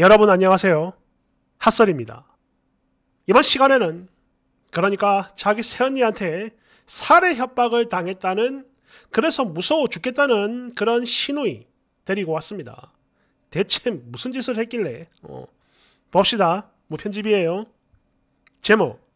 여러분 안녕하세요. 핫설입니다. 이번 시간에는 그러니까 자기 새언니한테 살해 협박을 당했다는 그래서 무서워 죽겠다는 그런 신우이 데리고 왔습니다. 대체 무슨 짓을 했길래 어. 봅시다. 무편집이에요. 제목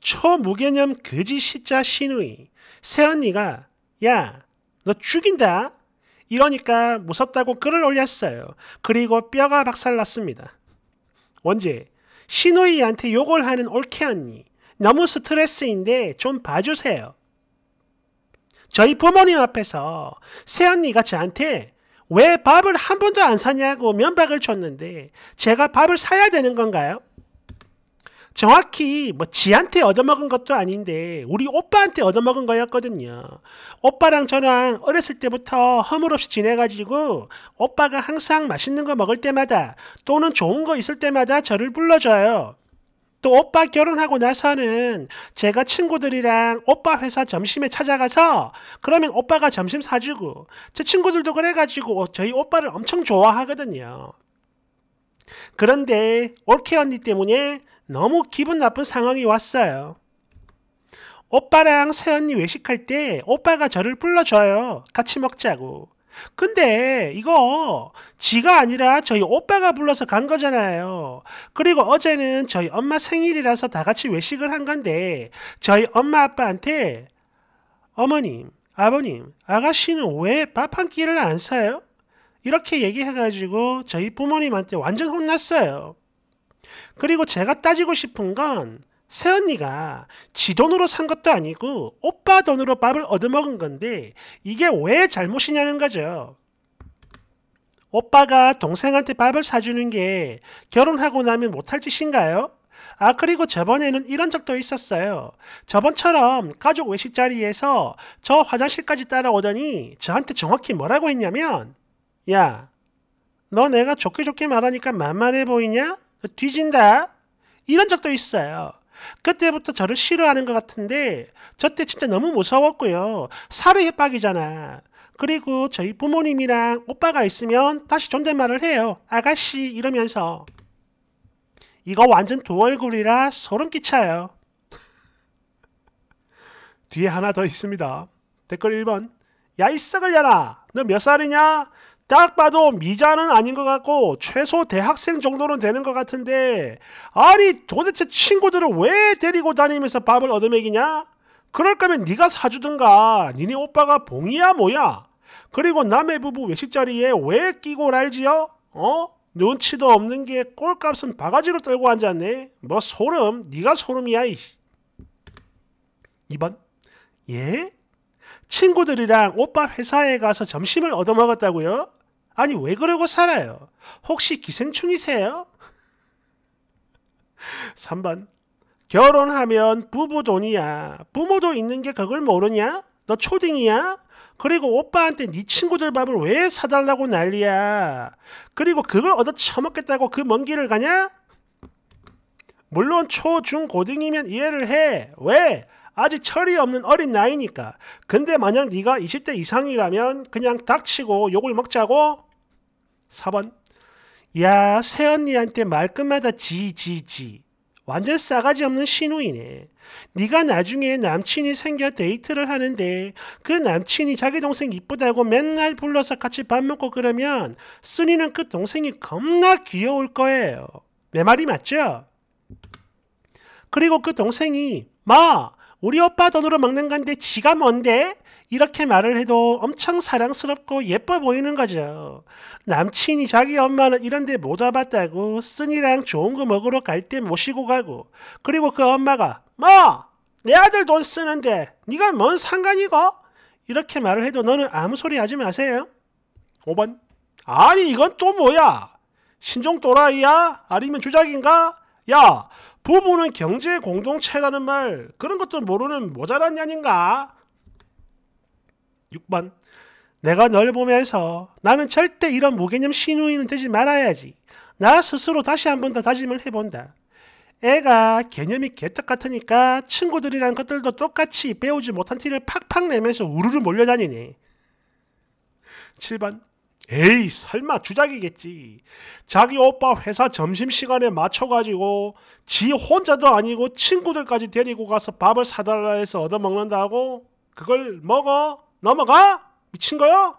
초무개념 거지 시자 신우이 새언니가 야 너 죽인다 이러니까 무섭다고 글을 올렸어요. 그리고 뼈가 박살났습니다. 언제? 신우이한테 욕을 하는 올케 언니. 너무 스트레스인데 좀 봐주세요. 저희 부모님 앞에서 새언니가 저한테 왜 밥을 한 번도 안 사냐고 면박을 줬는데 제가 밥을 사야 되는 건가요? 정확히 뭐 지한테 얻어먹은 것도 아닌데 우리 오빠한테 얻어먹은 거였거든요. 오빠랑 저랑 어렸을 때부터 허물없이 지내가지고 오빠가 항상 맛있는 거 먹을 때마다 또는 좋은 거 있을 때마다 저를 불러줘요. 또 오빠 결혼하고 나서는 제가 친구들이랑 오빠 회사 점심에 찾아가서 그러면 오빠가 점심 사주고 제 친구들도 그래가지고 어, 저희 오빠를 엄청 좋아하거든요. 그런데 올케 언니 때문에 너무 기분 나쁜 상황이 왔어요. 오빠랑 세연이 외식할 때 오빠가 저를 불러줘요. 같이 먹자고. 근데 이거 지가 아니라 저희 오빠가 불러서 간 거잖아요. 그리고 어제는 저희 엄마 생일이라서 다 같이 외식을 한 건데 저희 엄마 아빠한테 어머님, 아버님, 아가씨는 왜 밥 한 끼를 안 사요? 이렇게 얘기해가지고 저희 부모님한테 완전 혼났어요. 그리고 제가 따지고 싶은 건 새언니가 지 돈으로 산 것도 아니고 오빠 돈으로 밥을 얻어먹은 건데 이게 왜 잘못이냐는 거죠. 오빠가 동생한테 밥을 사주는 게 결혼하고 나면 못할 짓인가요? 아 그리고 저번에는 이런 적도 있었어요. 저번처럼 가족 외식 자리에서 저 화장실까지 따라오더니 저한테 정확히 뭐라고 했냐면 야 너 내가 좋게 좋게 말하니까 만만해 보이냐? 뒤진다 이런 적도 있어요. 그때부터 저를 싫어하는 것 같은데 저 때 진짜 너무 무서웠고요. 살해 협박이잖아. 그리고 저희 부모님이랑 오빠가 있으면 다시 존댓말을 해요. 아가씨 이러면서 이거 완전 두 얼굴이라 소름 끼쳐요. 뒤에 하나 더 있습니다. 댓글 1번 야이 썩을려라 너 몇 살이냐? 딱 봐도 미자는 아닌 것 같고 최소 대학생 정도는 되는 것 같은데 아니 도대체 친구들을 왜 데리고 다니면서 밥을 얻어먹이냐? 그럴 거면 네가 사주든가 니네 오빠가 봉이야 뭐야? 그리고 남의 부부 외식 자리에 왜 끼고 날지요? 어? 눈치도 없는 게 꼴값은 바가지로 떨고 앉았네. 뭐 소름, 네가 소름이야. 이 2번. 예? 친구들이랑 오빠 회사에 가서 점심을 얻어먹었다고요? 아니 왜 그러고 살아요? 혹시 기생충이세요? 3번 결혼하면 부부 돈이야. 부모도 있는 게 그걸 모르냐? 너 초딩이야? 그리고 오빠한테 네 친구들 밥을 왜 사달라고 난리야. 그리고 그걸 얻어 처먹겠다고 그 먼 길을 가냐? 물론 초, 중, 고등이면 이해를 해. 왜? 아직 철이 없는 어린 나이니까. 근데 만약 네가 20대 이상이라면 그냥 닥치고 욕을 먹자고? 4번 야 새언니한테 말끝마다 지지지 완전 싸가지 없는 신우이네. 네가 나중에 남친이 생겨 데이트를 하는데 그 남친이 자기 동생 이쁘다고 맨날 불러서 같이 밥 먹고 그러면 순이는 그 동생이 겁나 귀여울 거예요. 내 말이 맞죠? 그리고 그 동생이 마 우리 오빠 돈으로 먹는 건데 지가 뭔데? 이렇게 말을 해도 엄청 사랑스럽고 예뻐 보이는 거죠. 남친이 자기 엄마는 이런데 못 와봤다고 쓴이랑 좋은 거 먹으러 갈 때 모시고 가고 그리고 그 엄마가 뭐! 내 아들 돈 쓰는데 네가 뭔 상관이고? 이렇게 말을 해도 너는 아무 소리 하지 마세요. 5번 아니 이건 또 뭐야? 신종 또라이야? 아니면 주작인가? 야, 부부는 경제 공동체라는 말 그런 것도 모르는 모자란 년인가? 6번 내가 널 보면서 나는 절대 이런 무개념 신우이는 되지 말아야지. 나 스스로 다시 한 번 더 다짐을 해본다. 애가 개념이 개떡 같으니까 친구들이란 것들도 똑같이 배우지 못한 티를 팍팍 내면서 우르르 몰려다니니. 7번 에이, 설마 주작이겠지. 자기 오빠 회사 점심시간에 맞춰가지고 지 혼자도 아니고 친구들까지 데리고 가서 밥을 사달라 해서 얻어먹는다고? 그걸 먹어? 넘어가? 미친 거야?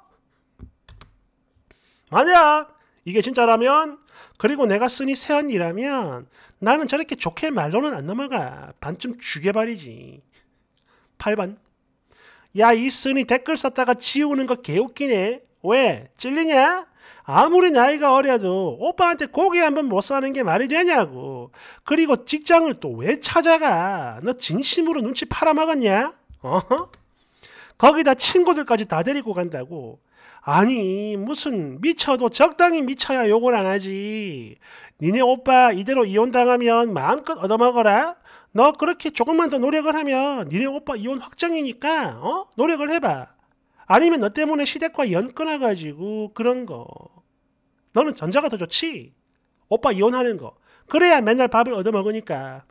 만약 이게 진짜라면 그리고 내가 쓰니 새 언니라면 나는 저렇게 좋게 말로는 안 넘어가. 반쯤 죽여버리지. 8번 야, 이 쓰니 댓글 썼다가 지우는 거 개웃기네. 왜? 찔리냐? 아무리 나이가 어려도 오빠한테 고개 한번 못 사는 게 말이 되냐고. 그리고 직장을 또 왜 찾아가? 너 진심으로 눈치 팔아먹었냐? 어? 거기다 친구들까지 다 데리고 간다고. 아니 무슨 미쳐도 적당히 미쳐야 욕을 안 하지. 니네 오빠 이대로 이혼당하면 마음껏 얻어먹어라. 너 그렇게 조금만 더 노력을 하면 니네 오빠 이혼 확정이니까 어? 노력을 해봐. 아니면 너 때문에 시댁과 연끊어 가지고 그런 거. 너는 전자가 더 좋지. 오빠 이혼하는 거. 그래야 맨날 밥을 얻어 먹으니까.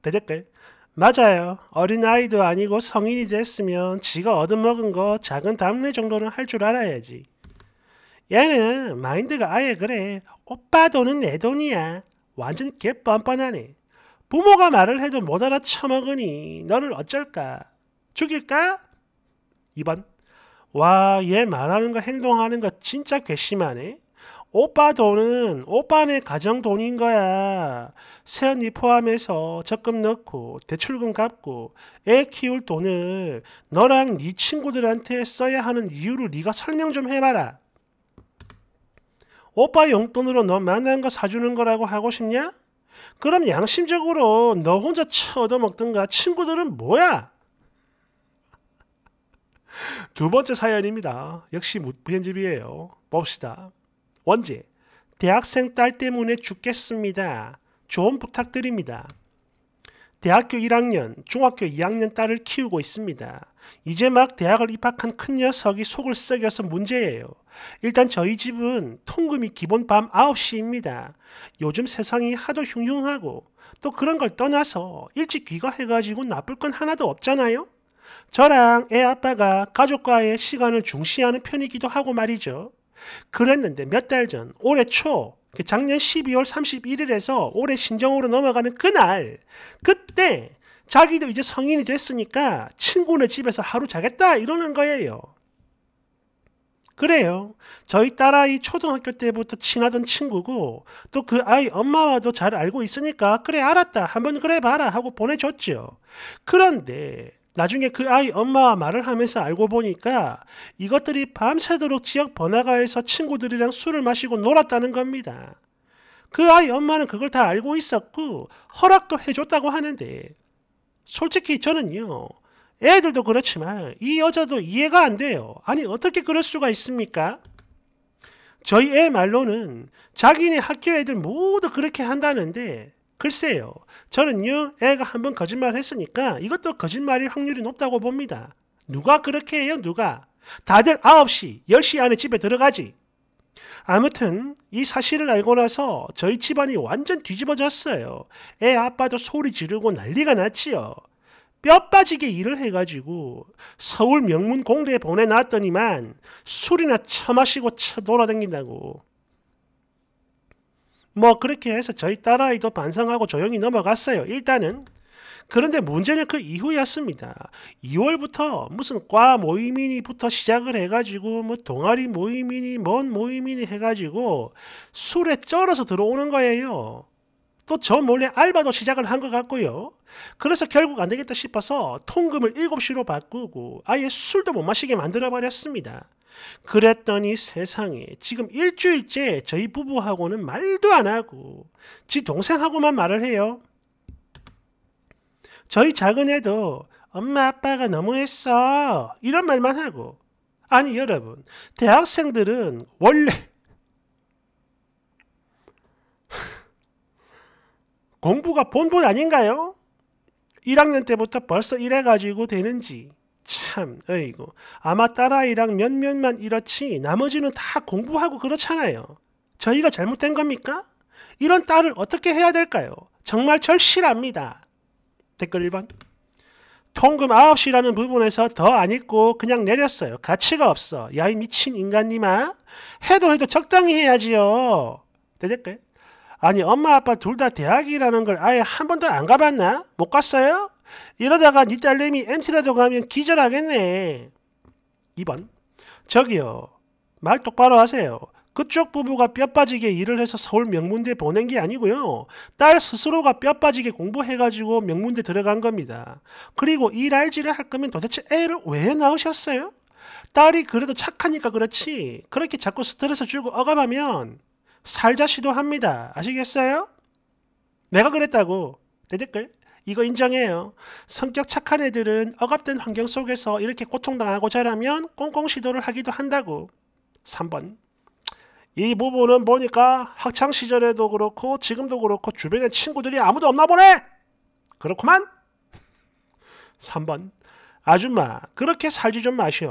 대댓글. 맞아요. 어린아이도 아니고 성인이 됐으면 지가 얻어먹은 거 작은 담례 정도는 할 줄 알아야지. 얘는 마인드가 아예 그래. 오빠 돈은 내 돈이야. 완전 개뻔뻔하네. 부모가 말을 해도 못 알아쳐먹으니 너를 어쩔까? 죽일까? 2번 와얘 말하는 거 행동하는 거 진짜 괘씸하네 오빠 돈은 오빠네 가정 돈인 거야. 세언니 포함해서 적금 넣고 대출금 갚고 애 키울 돈을 너랑 네 친구들한테 써야 하는 이유를 네가 설명 좀 해봐라. 오빠 용돈으로 너 만난 거 사주는 거라고 하고 싶냐? 그럼 양심적으로 너 혼자 쳐어먹든가 친구들은 뭐야? 두 번째 사연입니다. 역시 무편집이에요. 봅시다. 원지, 대학생 딸 때문에 죽겠습니다. 조언 부탁드립니다. 대학교 1학년, 중학교 2학년 딸을 키우고 있습니다. 이제 막 대학을 입학한 큰 녀석이 속을 썩여서 문제예요. 일단 저희 집은 통금이 기본 밤 9시입니다. 요즘 세상이 하도 흉흉하고 또 그런 걸 떠나서 일찍 귀가해가지고 나쁠 건 하나도 없잖아요? 저랑 애 아빠가 가족과의 시간을 중시하는 편이기도 하고 말이죠. 그랬는데 몇 달 전, 올해 초, 작년 12월 31일에서 올해 신정으로 넘어가는 그날, 그때 자기도 이제 성인이 됐으니까 친구네 집에서 하루 자겠다 이러는 거예요. 그래요. 저희 딸아이 초등학교 때부터 친하던 친구고 또 그 아이 엄마와도 잘 알고 있으니까 그래 알았다 한번 그래 봐라 하고 보내줬죠. 그런데 나중에 그 아이 엄마와 말을 하면서 알고 보니까 이것들이 밤새도록 지역 번화가에서 친구들이랑 술을 마시고 놀았다는 겁니다. 그 아이 엄마는 그걸 다 알고 있었고 허락도 해줬다고 하는데 솔직히 저는요 애들도 그렇지만 이 여자도 이해가 안 돼요. 아니 어떻게 그럴 수가 있습니까? 저희 애 말로는 자기네 학교 애들 모두 그렇게 한다는데 글쎄요. 저는요, 애가 한 번 거짓말 했으니까 이것도 거짓말일 확률이 높다고 봅니다. 누가 그렇게 해요, 누가? 다들 9시, 10시 안에 집에 들어가지. 아무튼 이 사실을 알고 나서 저희 집안이 완전 뒤집어졌어요. 애 아빠도 소리 지르고 난리가 났지요. 뼈 빠지게 일을 해가지고 서울 명문 공대에 보내놨더니만 술이나 처마시고 쳐돌아다닌다고 뭐 그렇게 해서 저희 딸아이도 반성하고 조용히 넘어갔어요. 일단은 그런데 문제는 그 이후였습니다. 2월부터 무슨 과 모임이니부터 시작을 해가지고 뭐 동아리 모임이니 뭔 모임이니 해가지고 술에 쩔어서 들어오는 거예요. 또 저 몰래 알바도 시작을 한 것 같고요. 그래서 결국 안 되겠다 싶어서 통금을 7시로 바꾸고 아예 술도 못 마시게 만들어버렸습니다. 그랬더니 세상에 지금 일주일째 저희 부부하고는 말도 안 하고 지 동생하고만 말을 해요. 저희 작은 애도 엄마 아빠가 너무했어 이런 말만 하고 아니 여러분 대학생들은 원래 공부가 본분 아닌가요? 1학년 때부터 벌써 이래가지고 되는지 참, 어이고. 아마 딸아이랑 몇몇만 이렇지 나머지는 다 공부하고 그렇잖아요. 저희가 잘못된 겁니까? 이런 딸을 어떻게 해야 될까요? 정말 절실합니다. 댓글 1번. 통금 9시라는 부분에서 더 안 읽고 그냥 내렸어요. 가치가 없어. 야이 미친 인간님아. 해도 해도 적당히 해야지요. 네, 댓글. 아니 엄마 아빠 둘 다 대학이라는 걸 아예 한 번도 안 가봤나? 못 갔어요? 이러다가 니 딸내미 m c 라도가면 기절하겠네. 2번 저기요. 말 똑바로 하세요. 그쪽 부부가 뼈 빠지게 일을 해서 서울 명문대 보낸 게 아니고요. 딸 스스로가 뼈 빠지게 공부해가지고 명문대 들어간 겁니다. 그리고 일할지를 할 거면 도대체 애를 왜 낳으셨어요? 딸이 그래도 착하니까 그렇지 그렇게 자꾸 스트레스 주고 억압하면 살자 시도합니다. 아시겠어요? 내가 그랬다고. 대댓글. 이거 인정해요. 성격 착한 애들은 억압된 환경 속에서 이렇게 고통당하고 자라면 꽁꽁 시도를 하기도 한다고. 3번. 이 부분은 보니까 학창 시절에도 그렇고 지금도 그렇고 주변에 친구들이 아무도 없나 보네. 그렇구만. 3번. 아줌마, 그렇게 살지 좀마시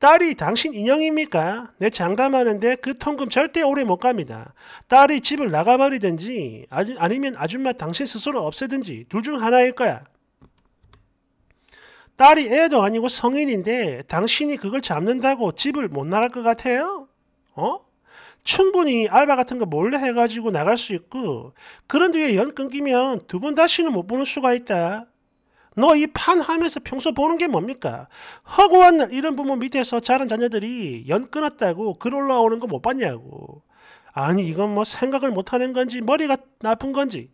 딸이 당신 인형입니까? 내 장담하는데 그 통금 절대 오래 못 갑니다. 딸이 집을 나가버리든지 아니면 아줌마 당신 스스로 없애든지 둘 중 하나일 거야. 딸이 애도 아니고 성인인데 당신이 그걸 잡는다고 집을 못 나갈 것 같아요? 어? 충분히 알바 같은 거 몰래 해가지고 나갈 수 있고 그런 뒤에 연 끊기면 두 번 다시는 못 보는 수가 있다. 너이 판하면서 평소 보는 게 뭡니까? 허구한 날 이런 부모 밑에서 자란 자녀들이 연 끊었다고 글 올라오는 거 못 봤냐고. 아니 이건 뭐 생각을 못하는 건지 머리가 나쁜 건지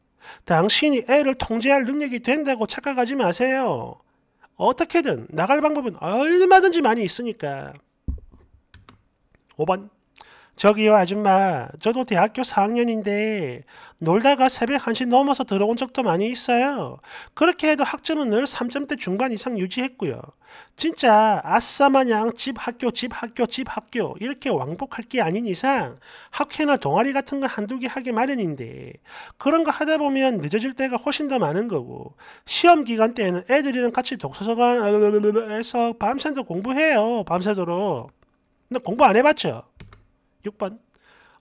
당신이 애를 통제할 능력이 된다고 착각하지 마세요. 어떻게든 나갈 방법은 얼마든지 많이 있으니까. 5번 저기요 아줌마 저도 대학교 4학년인데 놀다가 새벽 1시 넘어서 들어온 적도 많이 있어요. 그렇게 해도 학점은 늘 3점대 중간 이상 유지했고요. 진짜 아싸마냥 집 학교 집 학교 집 학교 이렇게 왕복할 게 아닌 이상 학회나 동아리 같은 거 한두 개하기 마련인데 그런 거 하다 보면 늦어질 때가 훨씬 더 많은 거고 시험 기간 때에는 애들이랑 같이 독서관 에서 밤새도록 공부해요. 밤새도록. 근데 공부 안 해봤죠? 6번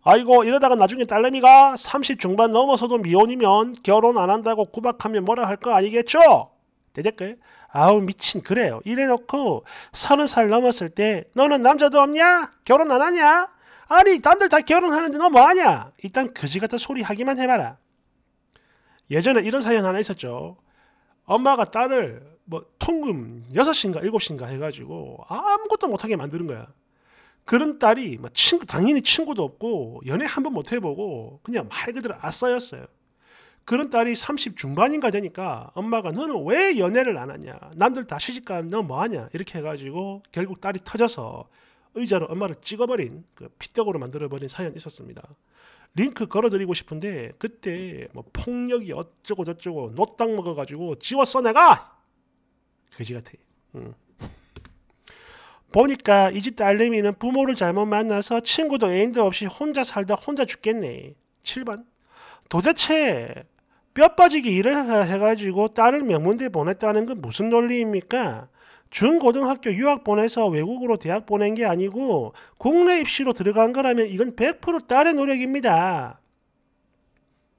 아이고 이러다가 나중에 딸내미가 30 중반 넘어서도 미혼이면 결혼 안 한다고 구박하면 뭐라 할 거 아니겠죠? 대댓글 아우 미친 그래요 이래놓고 서른 살 넘었을 때 너는 남자도 없냐? 결혼 안 하냐? 아니 남들 다 결혼하는데 너 뭐하냐? 일단 그지 같은 소리 하기만 해봐라 예전에 이런 사연 하나 있었죠 엄마가 딸을 뭐 통금 6인가7인가 해가지고 아무것도 못하게 만드는 거야 그런 딸이 뭐 친구 당연히 친구도 없고 연애 한 번 못 해보고 그냥 말 그대로 아싸였어요. 그런 딸이 30 중반인가 되니까 엄마가 너는 왜 연애를 안 하냐? 남들 다 시집 가는 너 뭐하냐? 이렇게 해가지고 결국 딸이 터져서 의자로 엄마를 찍어버린 그핏떡으로 만들어버린 사연이 있었습니다. 링크 걸어드리고 싶은데 그때 뭐 폭력이 어쩌고 저쩌고 노땅 먹어가지고 지웠어 내가 그지 같아. 응. 보니까 이 집딸내미는 부모를 잘못 만나서 친구도 애인도 없이 혼자 살다 혼자 죽겠네. 7번. 도대체 뼈 빠지기 일을 해가지고 딸을 명문대 보냈다는 건 무슨 논리입니까? 중고등학교 유학 보내서 외국으로 대학 보낸 게 아니고 국내 입시로 들어간 거라면 이건 100% 딸의 노력입니다.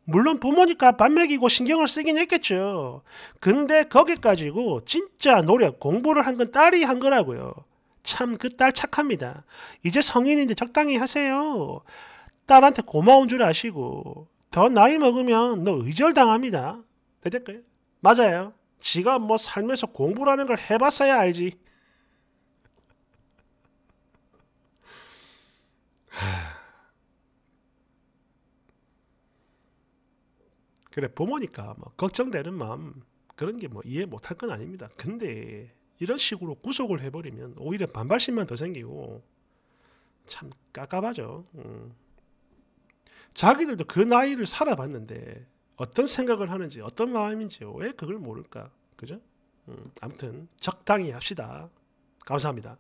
물론 부모니까 반맥이고 신경을 쓰긴 했겠죠. 근데 거기까지고 진짜 노력, 공부를 한 건 딸이 한 거라고요. 참그딸 착합니다. 이제 성인인데 적당히 하세요. 딸한테 고마운 줄 아시고 더 나이 먹으면 너 의절당합니다. 대댓글 맞아요. 지가 뭐 살면서 공부라는 걸 해봤어야 알지. 그래 부모니까 뭐 걱정되는 마음 그런 게 뭐 이해 못할 건 아닙니다. 근데 이런 식으로 구속을 해버리면 오히려 반발심만 더 생기고 참 깝깝하죠. 음. 자기들도 그 나이를 살아봤는데 어떤 생각을 하는지 어떤 마음인지 왜 그걸 모를까? 그죠? 음, 아무튼 적당히 합시다. 감사합니다.